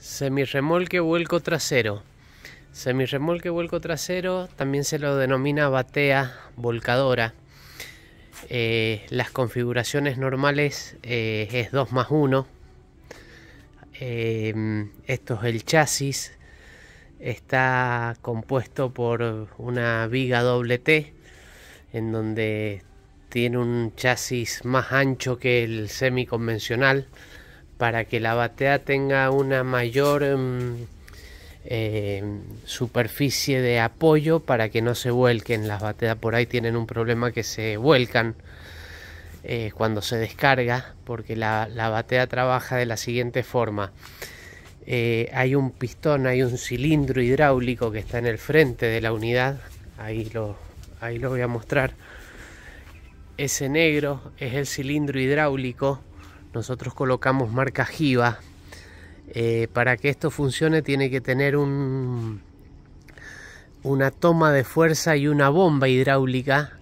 Semirremolque vuelco trasero. Semirremolque vuelco trasero también se lo denomina batea volcadora. Eh, las configuraciones normales eh, es 2 más 1. Eh, esto es el chasis. Está compuesto por una viga doble T en donde tiene un chasis más ancho que el semi convencional para que la batea tenga una mayor em, em, superficie de apoyo para que no se vuelquen. Las bateas por ahí tienen un problema que se vuelcan eh, cuando se descarga, porque la, batea trabaja de la siguiente forma. Eh, hay un pistón, hay un cilindro hidráulico que está en el frente de la unidad. Ahí lo, ahí lo voy a mostrar. Ese negro es el cilindro hidráulico nosotros colocamos marca jiva eh, para que esto funcione tiene que tener un, una toma de fuerza y una bomba hidráulica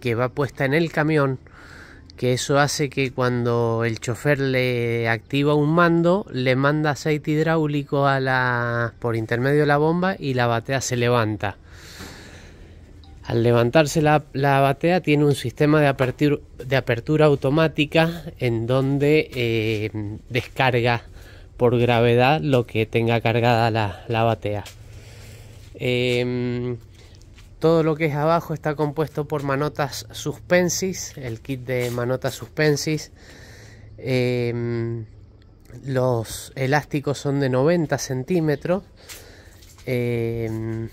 que va puesta en el camión que eso hace que cuando el chofer le activa un mando, le manda aceite hidráulico a la, por intermedio de la bomba y la batea se levanta. Al levantarse la, batea tiene un sistema de apertura, de apertura automática en donde eh, descarga por gravedad lo que tenga cargada la, batea. Em, todo lo que es abajo está compuesto por manotas suspensis, el kit de manotas suspensis. Em, los elásticos son de 90 centímetros. Em,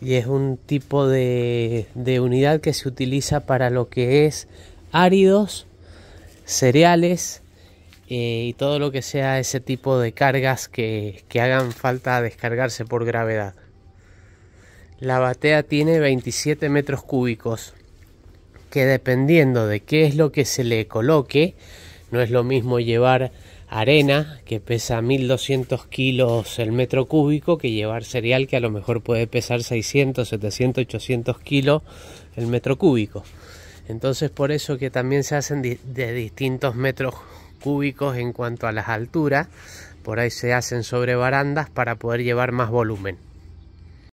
y es un tipo de, de unidad que se utiliza para lo que es áridos, cereales eh, y todo lo que sea ese tipo de cargas que, que hagan falta descargarse por gravedad. La batea tiene 27 metros cúbicos que dependiendo de qué es lo que se le coloque, no es lo mismo llevar arena que pesa 1200 kilos el metro cúbico que llevar cereal que a lo mejor puede pesar 600, 700, 800 kilos el metro cúbico. Entonces por eso que también se hacen de distintos metros cúbicos en cuanto a las alturas. Por ahí se hacen sobre barandas para poder llevar más volumen.